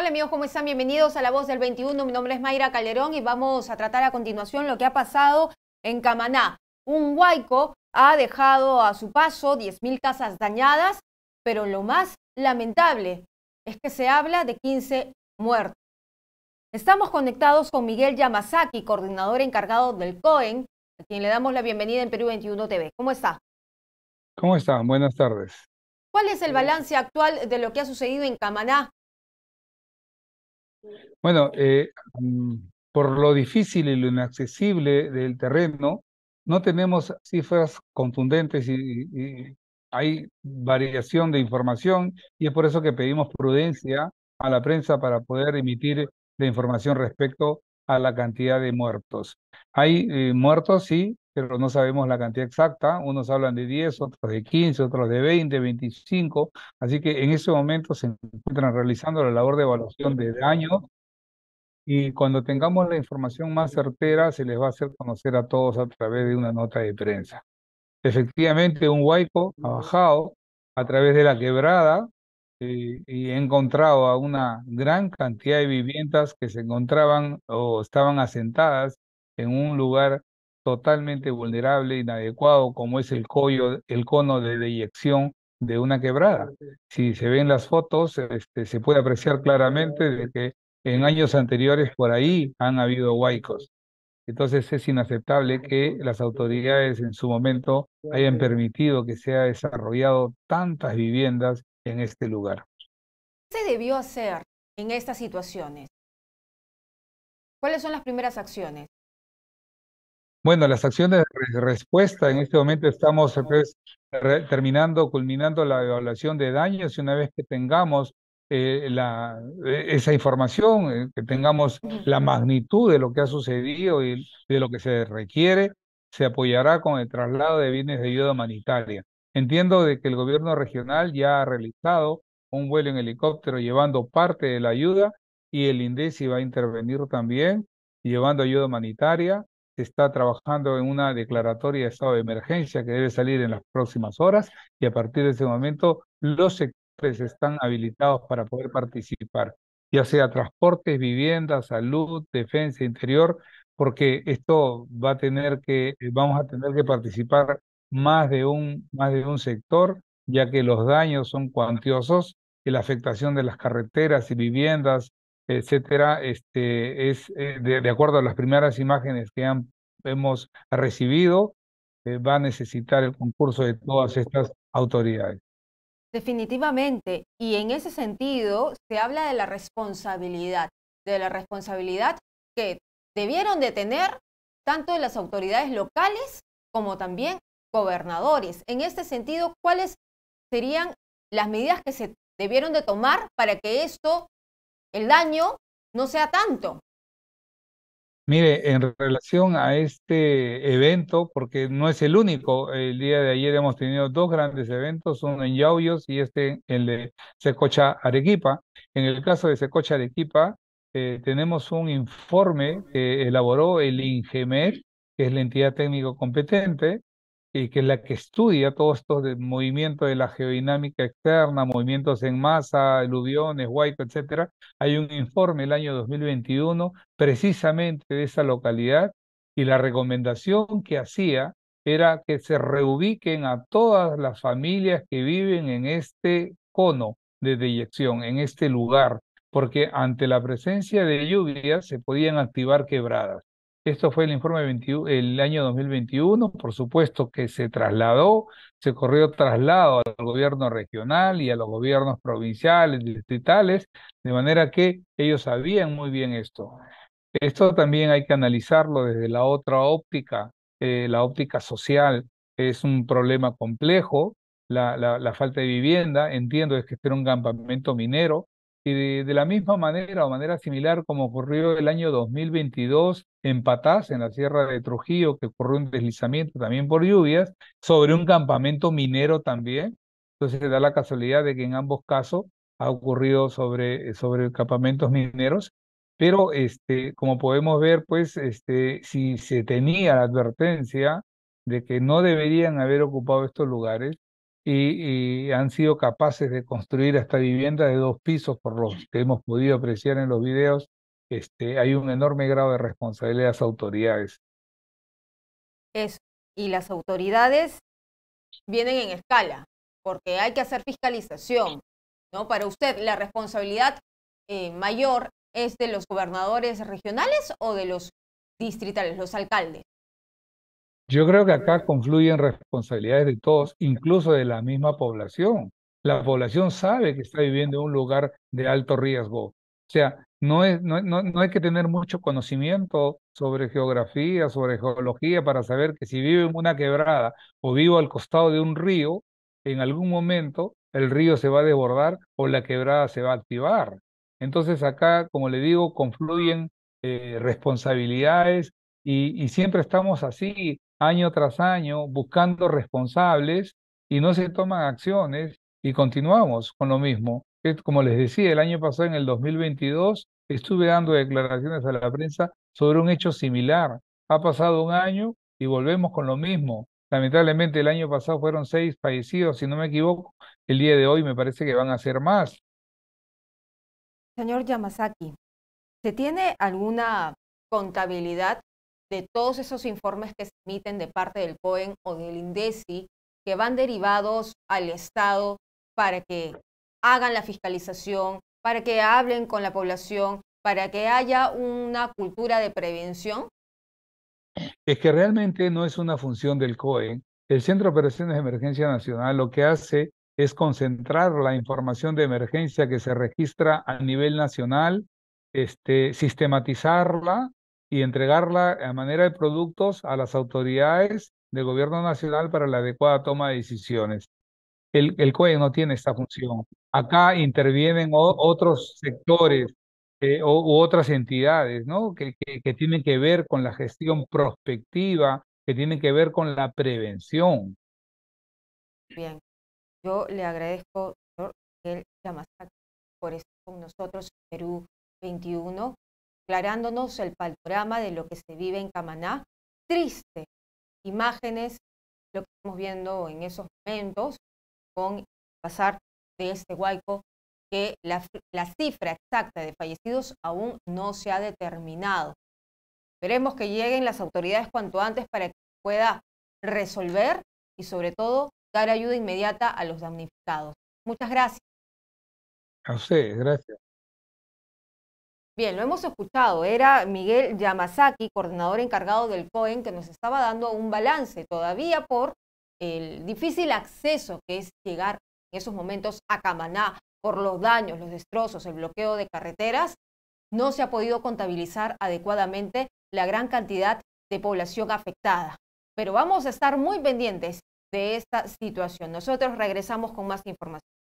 Hola amigos, ¿cómo están? Bienvenidos a La Voz del 21. Mi nombre es Mayra Calderón y vamos a tratar a continuación lo que ha pasado en Camaná. Un huaico ha dejado a su paso 10.000 casas dañadas, pero lo más lamentable es que se habla de 15 muertos. Estamos conectados con Miguel Yamazaki, coordinador encargado del COEN, a quien le damos la bienvenida en Perú 21 TV. ¿Cómo está? ¿Cómo están? Buenas tardes. ¿Cuál es el balance actual de lo que ha sucedido en Camaná bueno, eh, mm, por lo difícil y lo inaccesible del terreno, no tenemos cifras contundentes y, hay variación de información y es por eso que pedimos prudencia a la prensa para poder emitir la información respecto a la cantidad de muertos. Hay eh, muertos, sí, pero no sabemos la cantidad exacta. Unos hablan de 10, otros de 15, otros de 20, 25. Así que en ese momento se encuentran realizando la labor de evaluación de daño y cuando tengamos la información más certera se les va a hacer conocer a todos a través de una nota de prensa. Efectivamente, un huaico ha bajado a través de la quebrada eh, y ha encontrado a una gran cantidad de viviendas que se encontraban o estaban asentadas en un lugar totalmente vulnerable, inadecuado, como es el, el cono de deyección de una quebrada. Si se ven las fotos, este, se puede apreciar claramente de que en años anteriores por ahí han habido huaicos. Entonces es inaceptable que las autoridades en su momento hayan permitido que se haya desarrollado tantas viviendas en este lugar. ¿Qué se debió hacer en estas situaciones? ¿Cuáles son las primeras acciones? Bueno, las acciones de respuesta, en este momento estamos pues, terminando, culminando la evaluación de daños y una vez que tengamos eh, e, esa información, eh, que tengamos la magnitud de lo que ha sucedido y de lo que se requiere, se apoyará con el traslado de bienes de ayuda humanitaria. Entiendo de que el gobierno regional ya ha realizado un vuelo en helicóptero llevando parte de la ayuda y el INDESI va a intervenir también llevando ayuda humanitaria está trabajando en una declaratoria de estado de emergencia que debe salir en las próximas horas y a partir de ese momento los sectores están habilitados para poder participar, ya sea transportes, vivienda, salud, defensa, interior, porque esto va a tener que, vamos a tener que participar más de un, más de un sector, ya que los daños son cuantiosos y la afectación de las carreteras y viviendas etcétera, este, es eh, de, acuerdo a las primeras imágenes que hemos recibido, eh, va a necesitar el concurso de todas estas autoridades. Definitivamente, y en ese sentido se habla de la responsabilidad, de la responsabilidad que debieron de tener tanto las autoridades locales como también gobernadores. En este sentido, ¿cuáles serían las medidas que se debieron de tomar para que esto el daño no sea tanto. Mire, en relación a este evento, porque no es el único, el día de ayer hemos tenido dos grandes eventos, uno en Yauyos y este, el de Secocha Arequipa. En el caso de Secocha Arequipa, eh, tenemos un informe que elaboró el INGEMER, que es la entidad técnico competente, que es la que estudia todos estos movimientos de la geodinámica externa, movimientos en masa, aluviones, huaico, etc. hay un informe el año 2021 precisamente de esa localidad y la recomendación que hacía era que se reubiquen a todas las familias que viven en este cono de deyección, en este lugar, porque ante la presencia de lluvias se podían activar quebradas. Esto fue el informe el año 2021, por supuesto que se trasladó, se corrió traslado al gobierno regional y a los gobiernos provinciales, distritales, de manera que ellos sabían muy bien esto. Esto también hay que analizarlo desde la otra óptica, eh, la óptica social. Es un problema complejo, la, falta de vivienda, entiendo es que este era un campamento minero, y de la misma manera o manera similar como ocurrió el año 2022 en Patás, en la Sierra de Trujillo, que ocurrió un deslizamiento también por lluvias, sobre un campamento minero también. Entonces se da la casualidad de que en ambos casos ha ocurrido sobre, sobre campamentos mineros, pero este, como podemos ver, pues este, si se tenía la advertencia de que no deberían haber ocupado estos lugares, y, han sido capaces de construir esta vivienda de dos pisos, por los que hemos podido apreciar en los videos, este, hay un enorme grado de responsabilidad de las autoridades. Eso, y las autoridades vienen en escala, porque hay que hacer fiscalización, ¿no? Para usted, ¿la responsabilidad eh, mayor es de los gobernadores regionales o de los distritales, los alcaldes? Yo creo que acá confluyen responsabilidades de todos, incluso de la misma población. La población sabe que está viviendo en un lugar de alto riesgo. O sea, no, es, no, no, hay que tener mucho conocimiento sobre geografía, sobre geología, para saber que si vivo en una quebrada o vivo al costado de un río, en algún momento el río se va a desbordar o la quebrada se va a activar. Entonces acá, como le digo, confluyen eh, responsabilidades y, y siempre estamos así año tras año buscando responsables y no se toman acciones y continuamos con lo mismo. Como les decía, el año pasado, en el 2022, estuve dando declaraciones a la prensa sobre un hecho similar. Ha pasado un año y volvemos con lo mismo. Lamentablemente el año pasado fueron seis fallecidos, si no me equivoco. El día de hoy me parece que van a ser más. Señor Yamazaki, ¿se tiene alguna contabilidad de todos esos informes que se emiten de parte del COEN o del INDECI, que van derivados al Estado para que hagan la fiscalización, para que hablen con la población, para que haya una cultura de prevención? Es que realmente no es una función del COEN. El Centro de Operaciones de Emergencia Nacional lo que hace es concentrar la información de emergencia que se registra a nivel nacional, este, sistematizarla y entregarla a manera de productos a las autoridades del gobierno nacional para la adecuada toma de decisiones. El, el COE no tiene esta función. Acá intervienen otros sectores eh, u otras entidades ¿no? Que, tienen que ver con la gestión prospectiva, que tienen que ver con la prevención. Bien, yo le agradezco, doctor por estar con nosotros Perú 21 aclarándonos el panorama de lo que se vive en Camaná. Triste, imágenes, lo que estamos viendo en esos momentos, con pasar de este huaico, que la, cifra exacta de fallecidos aún no se ha determinado. Esperemos que lleguen las autoridades cuanto antes para que pueda resolver y sobre todo dar ayuda inmediata a los damnificados. Muchas gracias. A gracias. Bien, lo hemos escuchado. Era Miguel Yamazaki, coordinador encargado del COEN, que nos estaba dando un balance todavía por el difícil acceso que es llegar en esos momentos a Camaná por los daños, los destrozos, el bloqueo de carreteras. No se ha podido contabilizar adecuadamente la gran cantidad de población afectada. Pero vamos a estar muy pendientes de esta situación. Nosotros regresamos con más información.